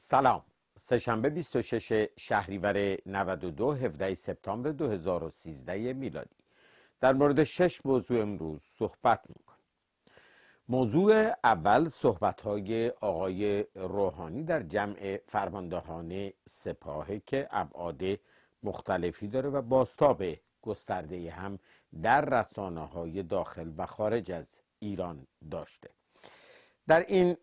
سلام سهشنبه 26 شهریور 92 17 سپتامبر 2013 میلادی در مورد شش موضوع امروز صحبت میکنیم موضوع اول صحبت های آقای روحانی در جمع فرماندهان سپاهه که ابعاد مختلفی داره و باستاب گسترده هم در رسانه های داخل و خارج از ایران داشته در این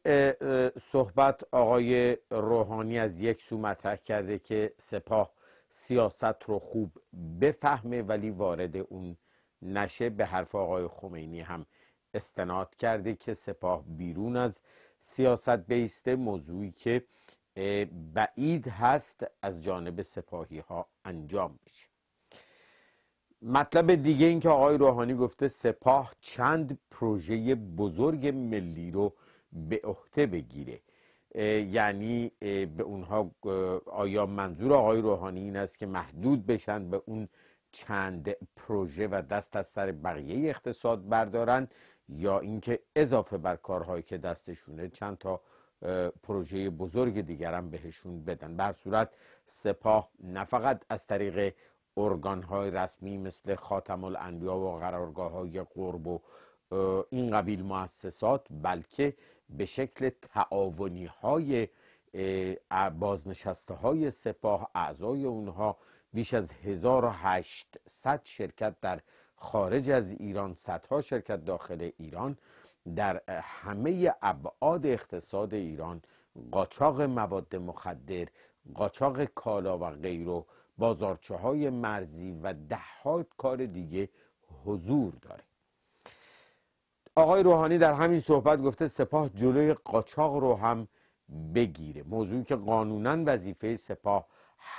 صحبت آقای روحانی از یک سو مطرح کرده که سپاه سیاست رو خوب بفهمه ولی وارد اون نشه به حرف آقای خمینی هم استناد کرده که سپاه بیرون از سیاست بیسته موضوعی که بعید هست از جانب سپاهی ها انجام بشه مطلب دیگه این که آقای روحانی گفته سپاه چند پروژه بزرگ ملی رو به عهده بگیره یعنی به اونها آیا منظور آقای روحانی این است که محدود بشن به اون چند پروژه و دست از سر بقیه اقتصاد بردارن یا اینکه اضافه بر کارهایی که دستشونه چند تا پروژه بزرگ دیگرم بهشون بدن بر صورت سپاه نه فقط از طریق ارگان های رسمی مثل خاتم الانبیا و قرارگاه های قرب و این قبیل مؤسسات بلکه به شکل تعاونی های بازنشسته های سپاه اعضای اونها بیش از 1800 شرکت در خارج از ایران صدها شرکت داخل ایران در همه ابعاد اقتصاد ایران قاچاق مواد مخدر قاچاق کالا و غیره بازارچه های مرزی و دهات کار دیگه حضور داره آقای روحانی در همین صحبت گفته سپاه جلوی قاچاق رو هم بگیره موضوعی که قانونا وظیفه سپاه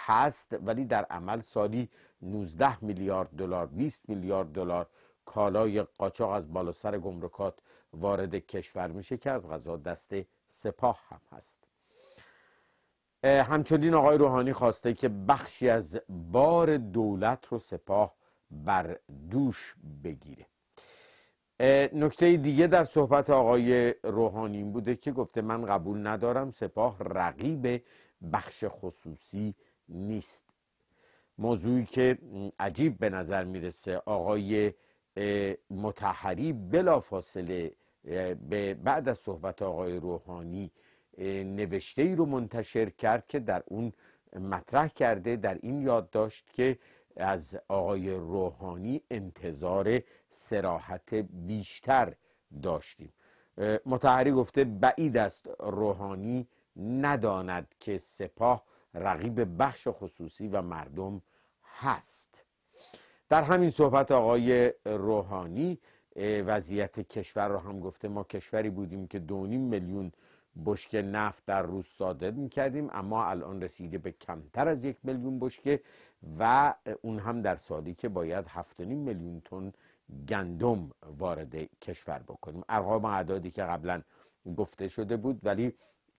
هست ولی در عمل سالی 19 میلیارد دلار 20 میلیارد دلار کالای قاچاق از بالا سر گمرکات وارد کشور میشه که از غذا دست سپاه هم هست همچنین آقای روحانی خواسته که بخشی از بار دولت رو سپاه بر دوش بگیره نکته دیگه در صحبت آقای روحانی بوده که گفته من قبول ندارم سپاه رقیب بخش خصوصی نیست موضوعی که عجیب به نظر میرسه آقای متحری بلافاصله به بعد از صحبت آقای روحانی نوشته ای رو منتشر کرد که در اون مطرح کرده در این یاد داشت که از آقای روحانی انتظار سراحت بیشتر داشتیم متحری گفته بعید است روحانی نداند که سپاه رقیب بخش خصوصی و مردم هست در همین صحبت آقای روحانی وضعیت کشور را هم گفته ما کشوری بودیم که دونیم میلیون بشک نفت در روز صادر میکردیم اما الان رسیده به کمتر از یک میلیون بشکه و اون هم در سالی که باید 7.5 میلیون تن گندم وارد کشور بکنیم ارقام اعدادی که قبلا گفته شده بود ولی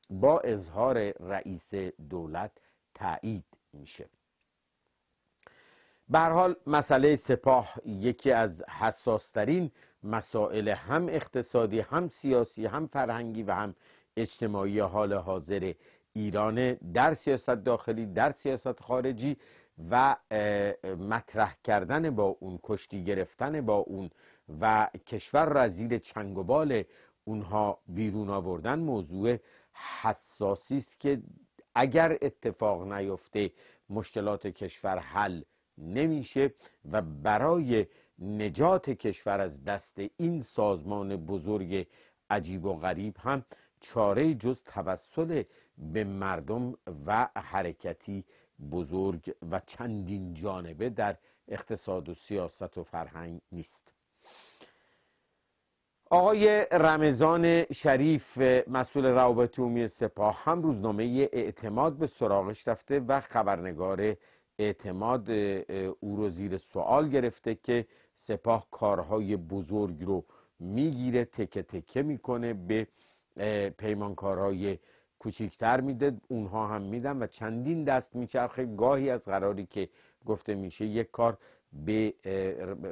با اظهار رئیس دولت تایید میشه به حال مسئله سپاه یکی از حساسترین مسائل هم اقتصادی هم سیاسی هم فرهنگی و هم اجتماعی حال حاضر ایران در سیاست داخلی در سیاست خارجی و مطرح کردن با اون کشتی گرفتن با اون و کشور را از زیر چنگ و بال اونها بیرون آوردن موضوع حساسی است که اگر اتفاق نیفته مشکلات کشور حل نمیشه و برای نجات کشور از دست این سازمان بزرگ عجیب و غریب هم چاره جز توسل به مردم و حرکتی بزرگ و چندین جانبه در اقتصاد و سیاست و فرهنگ نیست آقای رمضان شریف مسئول روابط عمومی سپاه هم روزنامه اعتماد به سراغش رفته و خبرنگار اعتماد او رو زیر سوال گرفته که سپاه کارهای بزرگ رو میگیره تکه تکه میکنه به پیمانکارهای کوچیکتر میده اونها هم میدن و چندین دست میچرخه گاهی از قراری که گفته میشه یک کار به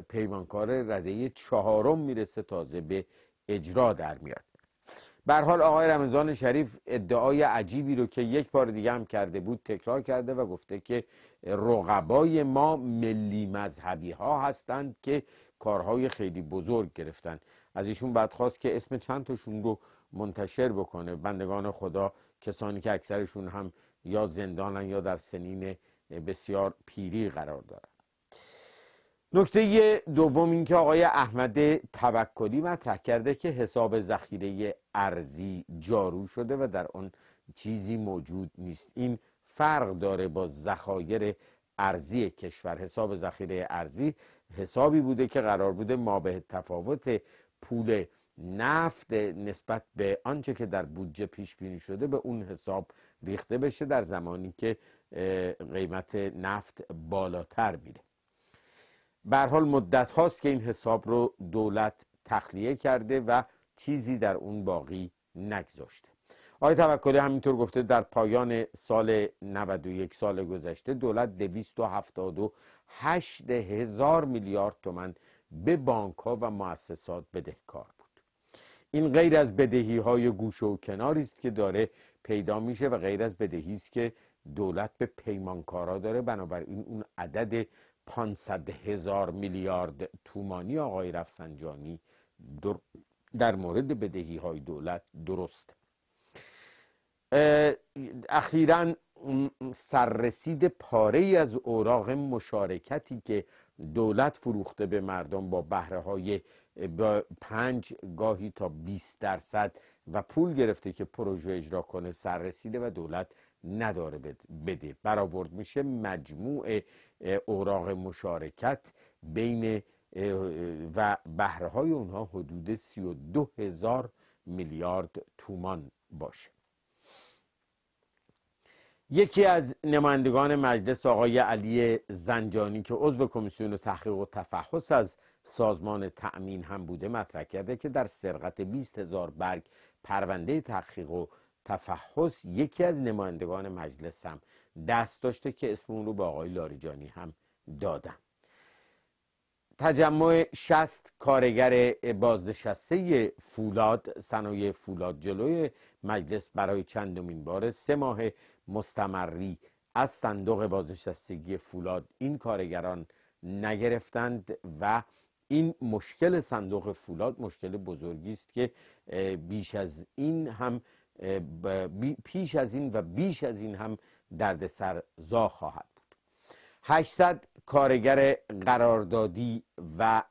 پیمانکار رده چهارم میرسه تازه به اجرا در میاد بر حال آقای رمضان شریف ادعای عجیبی رو که یک بار دیگه هم کرده بود تکرار کرده و گفته که رقبای ما ملی مذهبی ها هستند که کارهای خیلی بزرگ گرفتن از ایشون بعد خواست که اسم چند تاشون رو منتشر بکنه بندگان خدا کسانی که اکثرشون هم یا زندانن یا در سنین بسیار پیری قرار دارن نکته دوم که آقای احمد توکلی مطرح کرده که حساب ذخیره ارزی جارو شده و در آن چیزی موجود نیست این فرق داره با ذخایر ارزی کشور حساب ذخیره ارزی حسابی بوده که قرار بوده ما به تفاوت پول نفت نسبت به آنچه که در بودجه پیش بینی شده به اون حساب ریخته بشه در زمانی که قیمت نفت بالاتر میره به حال مدت هاست که این حساب رو دولت تخلیه کرده و چیزی در اون باقی نگذاشته آقای توکلی همینطور گفته در پایان سال 91 سال گذشته دولت هشت هزار میلیارد تومن به بانک ها و مؤسسات بدهکار این غیر از بدهی های گوش و کناری است که داره پیدا میشه و غیر از بدهی است که دولت به پیمانکارا داره بنابراین اون عدد 500 هزار میلیارد تومانی آقای رفسنجانی در, در مورد بدهی های دولت درست اخیرا سررسید پاره ای از اوراق مشارکتی که دولت فروخته به مردم با بهره های با پنج گاهی تا 20 درصد و پول گرفته که پروژه اجرا کنه سر و دولت نداره بده برآورد میشه مجموع اوراق مشارکت بین و بهره های اونها حدود 32 هزار میلیارد تومان باشه یکی از نمایندگان مجلس آقای علی زنجانی که عضو کمیسیون تحقیق و تفحص از سازمان تأمین هم بوده مطرح کرده که در سرقت 20 هزار برگ پرونده تحقیق و تفحص یکی از نمایندگان مجلس هم دست داشته که اسم اون رو به آقای لاریجانی هم دادن تجمع شست کارگر بازنشسته فولاد صنایع فولاد جلوی مجلس برای چندمین بار سه ماه مستمری از صندوق بازنشستگی فولاد این کارگران نگرفتند و این مشکل صندوق فولاد مشکل بزرگی است که بیش از این هم پیش از این و بیش از این هم دردسر زا خواهد بود 800 کارگر قراردادی و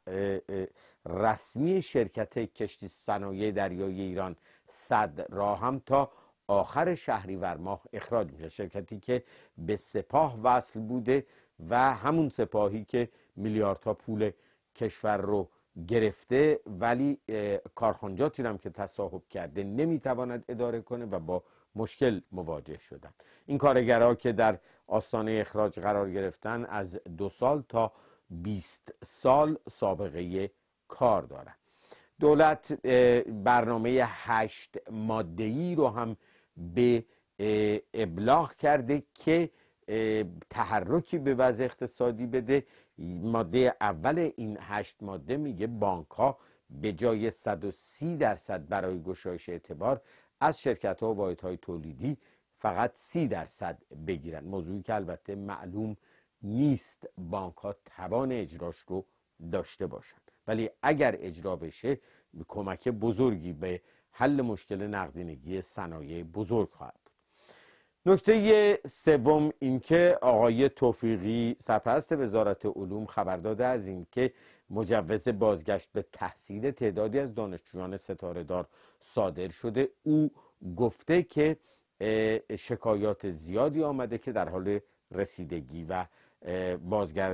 رسمی شرکت کشتی صنایع دریایی ایران صد را هم تا آخر شهریور ماه اخراج میشه شرکتی که به سپاه وصل بوده و همون سپاهی که میلیاردها پول کشور رو گرفته ولی کارخانجاتی هم که تصاحب کرده نمیتواند اداره کنه و با مشکل مواجه شدن این کارگرها که در آستانه اخراج قرار گرفتن از دو سال تا 20 سال سابقه کار دارند دولت برنامه هشت ای رو هم به ابلاغ کرده که تحرکی به وضع اقتصادی بده ماده اول این هشت ماده میگه بانک ها به جای 130 درصد برای گشایش اعتبار از شرکت ها و واحد های تولیدی فقط 30 درصد بگیرن موضوعی که البته معلوم نیست بانک ها توان اجراش رو داشته باشند ولی اگر اجرا بشه کمک بزرگی به حل مشکل نقدینگی صنایع بزرگ خواهد بود نکته سوم اینکه آقای توفیقی سرپرست وزارت علوم خبر داده از اینکه مجوز بازگشت به تحصیل تعدادی از دانشجویان دار صادر شده او گفته که شکایات زیادی آمده که در حال رسیدگی و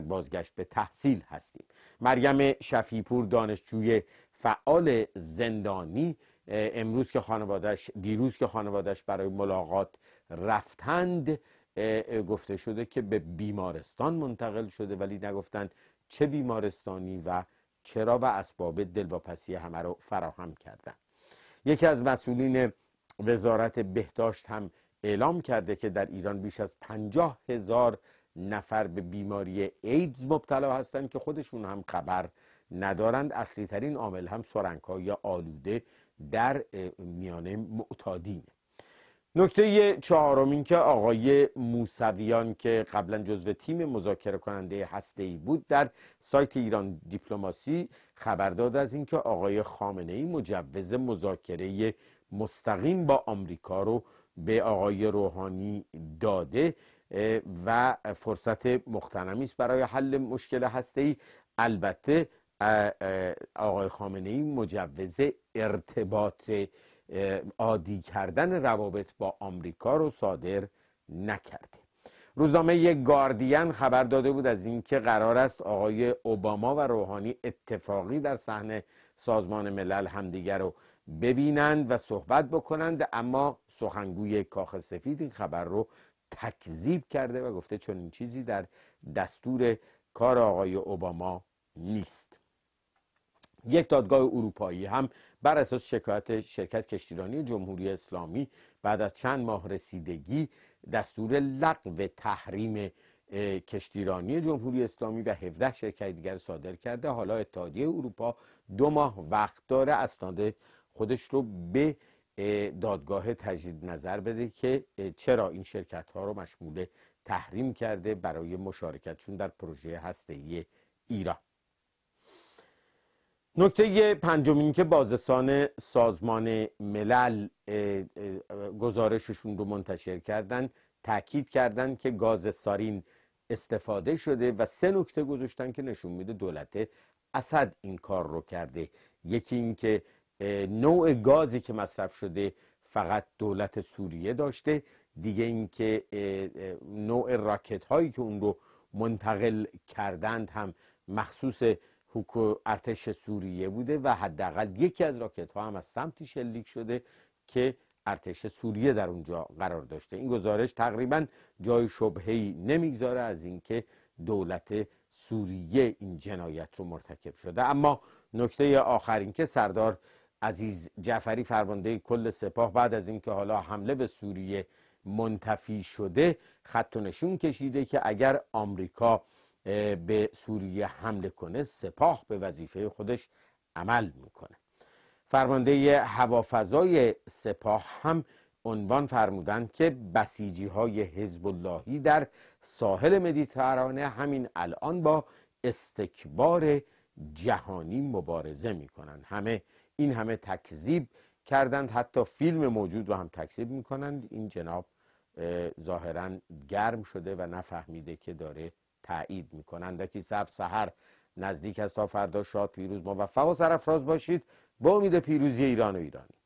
بازگشت به تحصیل هستیم مریم شفیپور دانشجوی فعال زندانی امروز که خانوادش دیروز که خانوادش برای ملاقات رفتند گفته شده که به بیمارستان منتقل شده ولی نگفتند چه بیمارستانی و چرا و اسباب دلواپسی همه رو فراهم کردن یکی از مسئولین وزارت بهداشت هم اعلام کرده که در ایران بیش از پنجاه هزار نفر به بیماری ایدز مبتلا هستند که خودشون هم خبر ندارند اصلی ترین عامل هم سرنگ یا آلوده در میانه معتادینه نکته چهارم این که آقای موسویان که قبلا جزو تیم مذاکره کننده هسته ای بود در سایت ایران دیپلماسی خبر داد از اینکه آقای خامنه ای مجوز مذاکره مستقیم با آمریکا رو به آقای روحانی داده و فرصت مختنمی است برای حل مشکل هسته ای البته آقای خامنه ای مجوز ارتباط عادی کردن روابط با آمریکا رو صادر نکرده روزنامه گاردین خبر داده بود از اینکه قرار است آقای اوباما و روحانی اتفاقی در صحنه سازمان ملل همدیگر رو ببینند و صحبت بکنند اما سخنگوی کاخ سفید این خبر رو تکذیب کرده و گفته چون این چیزی در دستور کار آقای اوباما نیست یک دادگاه اروپایی هم بر اساس شکایت شرکت کشتیرانی جمهوری اسلامی بعد از چند ماه رسیدگی دستور لغو تحریم کشتیرانی جمهوری اسلامی و 17 شرکت دیگر صادر کرده حالا اتحادیه اروپا دو ماه وقت داره اسناد خودش رو به دادگاه تجدید نظر بده که چرا این شرکت ها رو مشمول تحریم کرده برای مشارکت چون در پروژه هسته‌ای ایران نکته پنجمین که بازستان سازمان ملل گزارششون رو منتشر کردن تاکید کردند که گاز سارین استفاده شده و سه نکته گذاشتن که نشون میده دولت اسد این کار رو کرده یکی اینکه نوع گازی که مصرف شده فقط دولت سوریه داشته دیگه اینکه نوع راکت هایی که اون رو منتقل کردند هم مخصوص ارتش سوریه بوده و حداقل یکی از راکت ها هم از سمتی شلیک شده که ارتش سوریه در اونجا قرار داشته این گزارش تقریبا جای شبهی نمیگذاره از اینکه دولت سوریه این جنایت رو مرتکب شده اما نکته آخر که سردار عزیز جعفری فرمانده کل سپاه بعد از اینکه حالا حمله به سوریه منتفی شده خط و نشون کشیده که اگر آمریکا به سوریه حمله کنه سپاه به وظیفه خودش عمل میکنه فرمانده هوافضای سپاه هم عنوان فرمودند که بسیجی های حزب اللهی در ساحل مدیترانه همین الان با استکبار جهانی مبارزه میکنند همه این همه تکذیب کردند حتی فیلم موجود رو هم تکذیب میکنند این جناب ظاهرا گرم شده و نفهمیده که داره تایید میکنه که سب سحر نزدیک است تا فردا شاد پیروز موفق و سرافراز باشید با امید پیروزی ایران و ایرانی